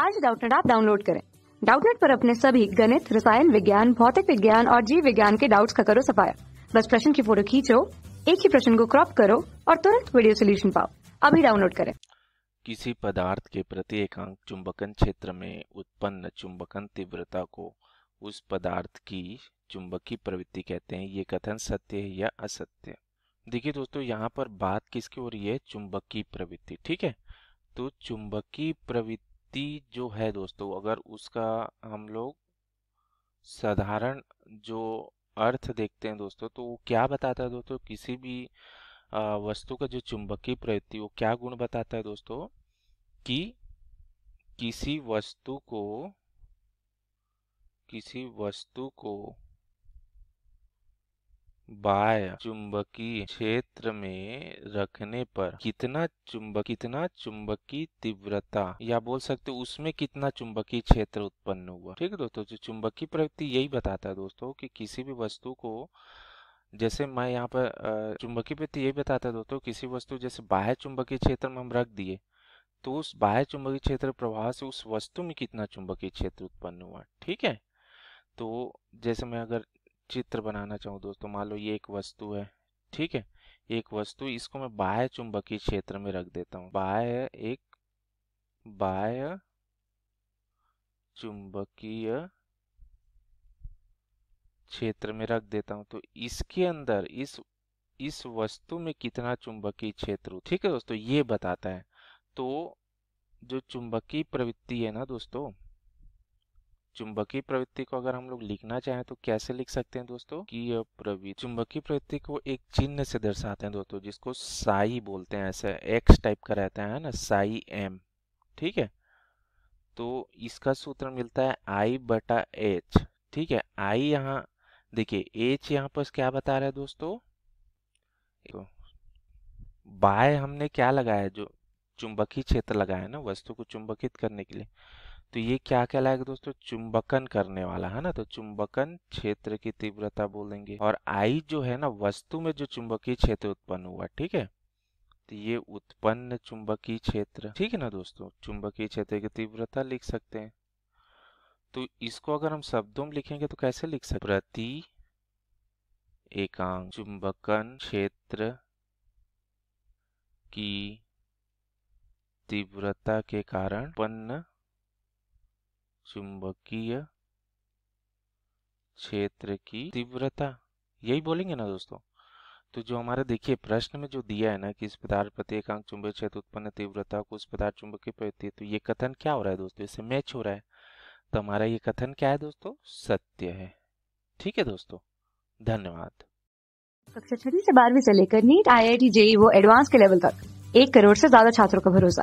आज डाउटनेट आप डाउनलोड करें डाउटनेट पर अपने सभी गणित रसायन विज्ञान भौतिक विज्ञान और जीव विज्ञान के डाउट्स का करो सफाया बस प्रश्न की फोटो खींचो एक ही प्रश्न को क्रॉप करो और तुरंत वीडियो सोल्यूशन पाओ अभी डाउनलोड करें किसी पदार्थ के प्रति एकांक चुंबकन क्षेत्र में उत्पन्न चुंबकन तीव्रता को उस पदार्थ की चुंबकीय प्रवृत्ति कहते हैं ये कथन सत्य है या असत्य देखिए दोस्तों यहाँ पर बात किसकी हो रही है चुंबकीय प्रवृत्ति ठीक है तो चुंबकीय प्रवृत्ति गति जो है दोस्तों अगर उसका हम लोग साधारण जो अर्थ देखते हैं दोस्तों तो वो क्या बताता है दोस्तों किसी भी वस्तु का जो चुंबकीय प्रवृत्ति वो क्या गुण बताता है दोस्तों कि किसी वस्तु को किसी वस्तु को बाय चुंबकीय क्षेत्र में रखने पर कितना चुंबक कितना चुंबकीय तीव्रता या बोल सकते उसमें कितना चुंबकीय क्षेत्र उत्पन्न हुआ ठीक है दोस्तों जो तो चुंबकीय प्रवृत्ति यही बताता है दोस्तों कि किसी भी वस्तु को जैसे मैं यहाँ पर चुंबकीय प्रवृत्ति यही बताता है दोस्तों किसी वस्तु जैसे बाह्य चुंबकीय क्षेत्र में हम रख दिए तो उस बाह्य चुंबकीय क्षेत्र प्रभाव से उस वस्तु में कितना चुंबकीय क्षेत्र उत्पन्न हुआ ठीक है तो जैसे मैं अगर चित्र बनाना चाहूँ दोस्तों मान लो ये एक वस्तु है ठीक है एक वस्तु इसको मैं बाह्य चुंबकीय क्षेत्र में रख देता हूँ बाह्य एक बाह्य चुंबकीय क्षेत्र में रख देता हूँ तो इसके अंदर इस इस वस्तु में कितना चुंबकीय क्षेत्र ठीक है दोस्तों ये बताता है तो जो चुंबकीय प्रवृत्ति है ना दोस्तों चुंबकीय प्रवृत्ति को अगर हम लोग लिखना चाहें तो कैसे लिख सकते हैं दोस्तों की प्रवृत्ति चुंबकीय प्रवृत्ति को एक चिन्ह से दर्शाते हैं दोस्तों जिसको साई बोलते हैं ऐसे एक्स टाइप का रहता है ना साई एम ठीक है तो इसका सूत्र मिलता है आई बटा एच ठीक है आई यहाँ देखिए एच यहाँ पर क्या बता रहे हैं दोस्तों तो, बाय हमने क्या लगाया जो चुंबकीय क्षेत्र लगाया ना वस्तु को चुंबकित करने के लिए तो ये क्या कहलाएगा दोस्तों चुंबकन करने वाला है ना तो चुंबकन क्षेत्र की तीव्रता बोलेंगे और आई जो है ना वस्तु में जो चुंबकीय क्षेत्र उत्पन्न हुआ ठीक है तो ये उत्पन्न चुंबकीय क्षेत्र ठीक है ना दोस्तों चुंबकीय क्षेत्र की तीव्रता लिख सकते हैं तो इसको अगर हम शब्दों में लिखेंगे तो कैसे लिख सकते प्रति एकांक चुंबकन क्षेत्र की तीव्रता के कारण उत्पन्न चुंबकीय क्षेत्र की तीव्रता यही बोलेंगे ना दोस्तों तो जो हमारा देखिए प्रश्न में जो दिया है ना कि इस पदार्थ प्रत्येकांक चुंबकीय क्षेत्र उत्पन्न तीव्रता को उस पदार्थ चुंबकीय प्रति तो ये कथन क्या हो रहा है दोस्तों इससे मैच हो रहा है तो हमारा ये कथन क्या है दोस्तों सत्य है ठीक है दोस्तों धन्यवाद कक्षा छठी से बारहवीं से लेकर NEET I I T JEE वो एडवांस के लेवल तक एक करोड़ से ज्यादा छात्रों का भरोसा